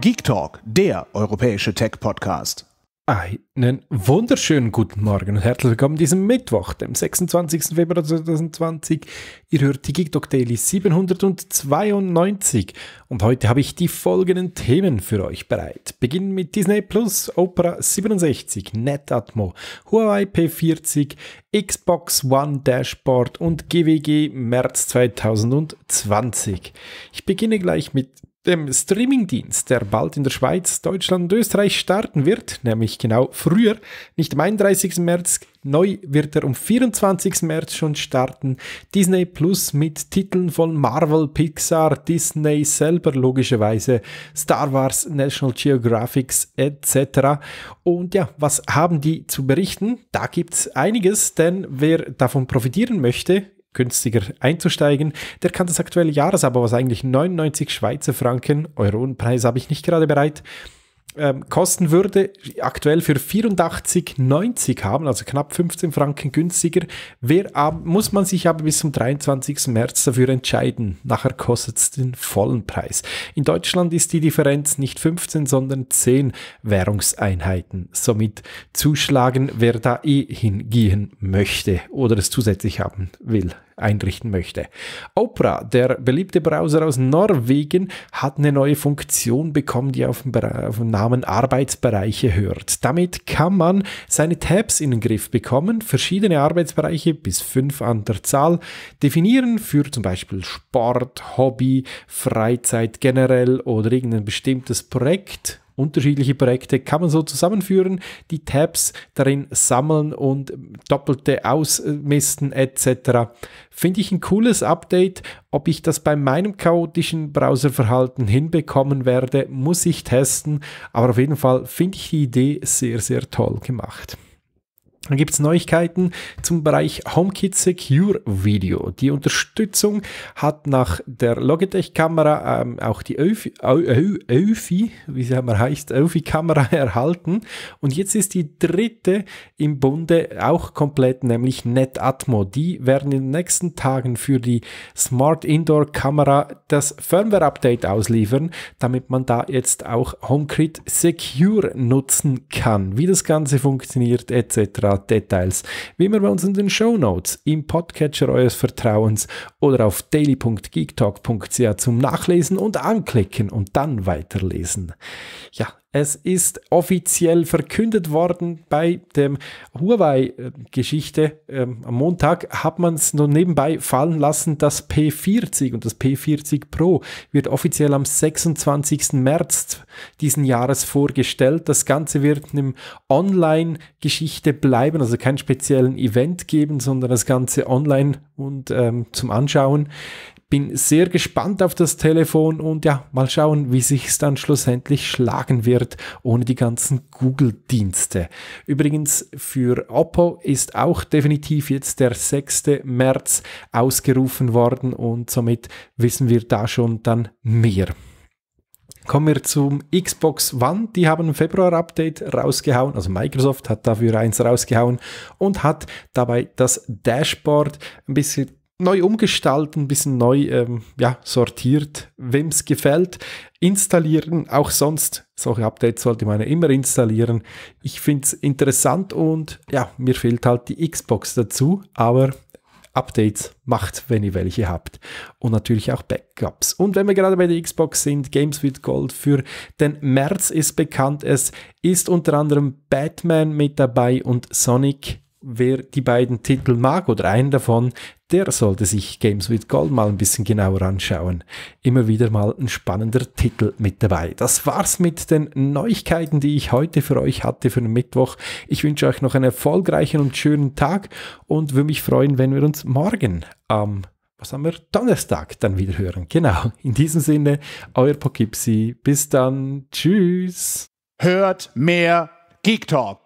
Geek Talk, der europäische Tech-Podcast. Einen wunderschönen guten Morgen und herzlich willkommen diesem Mittwoch, dem 26. Februar 2020. Ihr hört die Geek Talk Daily 792 und heute habe ich die folgenden Themen für euch bereit. Beginnen mit Disney Plus, Opera 67, Netatmo, Huawei P40, Xbox One Dashboard und GWG März 2020. Ich beginne gleich mit dem Streamingdienst, der bald in der Schweiz, Deutschland und Österreich starten wird, nämlich genau früher, nicht am 31. März, neu wird er um 24. März schon starten. Disney Plus mit Titeln von Marvel, Pixar, Disney selber logischerweise, Star Wars, National Geographic etc. Und ja, was haben die zu berichten? Da gibt es einiges, denn wer davon profitieren möchte, günstiger einzusteigen. Der kann das aktuelle Jahresabo, was eigentlich 99 Schweizer Franken, Euro und Preis habe ich nicht gerade bereit, ähm, kosten würde, aktuell für 84,90 haben, also knapp 15 Franken günstiger. Wer, äh, muss man sich aber bis zum 23. März dafür entscheiden. Nachher kostet es den vollen Preis. In Deutschland ist die Differenz nicht 15, sondern 10 Währungseinheiten. Somit zuschlagen, wer da eh hingehen möchte oder es zusätzlich haben will einrichten möchte. Opera, der beliebte Browser aus Norwegen, hat eine neue Funktion bekommen, die auf den, auf den, Namen Arbeitsbereiche hört. Damit kann man seine Tabs in den Griff bekommen, verschiedene Arbeitsbereiche bis fünf an der Zahl definieren für zum Beispiel Sport, Hobby, Freizeit generell oder irgendein bestimmtes Projekt unterschiedliche Projekte kann man so zusammenführen, die Tabs darin sammeln und doppelte ausmisten etc. Finde ich ein cooles Update. Ob ich das bei meinem chaotischen Browserverhalten hinbekommen werde, muss ich testen. Aber auf jeden Fall finde ich die Idee sehr, sehr toll gemacht. Dann gibt es Neuigkeiten zum Bereich HomeKit Secure Video. Die Unterstützung hat nach der Logitech-Kamera ähm, auch die Öfi, wie sie immer heißt, Öfi-Kamera erhalten. Und jetzt ist die dritte im Bunde auch komplett, nämlich NetAtmo. Die werden in den nächsten Tagen für die Smart Indoor Kamera das Firmware-Update ausliefern, damit man da jetzt auch HomeKit Secure nutzen kann. Wie das Ganze funktioniert etc Details, wie immer bei uns in den Show Notes, im Podcatcher eures Vertrauens oder auf daily.geektalk.ca zum Nachlesen und anklicken und dann weiterlesen. Ja, es ist offiziell verkündet worden bei dem Huawei-Geschichte. Ähm, am Montag hat man es nur nebenbei fallen lassen, das P40 und das P40 Pro wird offiziell am 26. März diesen Jahres vorgestellt. Das Ganze wird im Online-Geschichte bleiben, also keinen speziellen Event geben, sondern das Ganze online und ähm, zum Anschauen bin sehr gespannt auf das Telefon und ja, mal schauen, wie sich es dann schlussendlich schlagen wird ohne die ganzen Google-Dienste. Übrigens für Oppo ist auch definitiv jetzt der 6. März ausgerufen worden und somit wissen wir da schon dann mehr. Kommen wir zum Xbox One. Die haben ein Februar-Update rausgehauen. Also Microsoft hat dafür eins rausgehauen und hat dabei das Dashboard ein bisschen neu umgestalten, ein bisschen neu ähm, ja, sortiert, wem es gefällt. Installieren, auch sonst, solche Updates sollte man immer installieren. Ich finde es interessant und ja, mir fehlt halt die Xbox dazu, aber Updates macht, wenn ihr welche habt. Und natürlich auch Backups. Und wenn wir gerade bei der Xbox sind, Games with Gold für den März ist bekannt. Es ist unter anderem Batman mit dabei und Sonic wer die beiden Titel mag oder einen davon, der sollte sich Games with Gold mal ein bisschen genauer anschauen. Immer wieder mal ein spannender Titel mit dabei. Das war's mit den Neuigkeiten, die ich heute für euch hatte für den Mittwoch. Ich wünsche euch noch einen erfolgreichen und schönen Tag und würde mich freuen, wenn wir uns morgen am was haben wir? Donnerstag dann wieder hören. Genau. In diesem Sinne, euer Pokipsi. Bis dann. Tschüss. Hört mehr Geek Talk.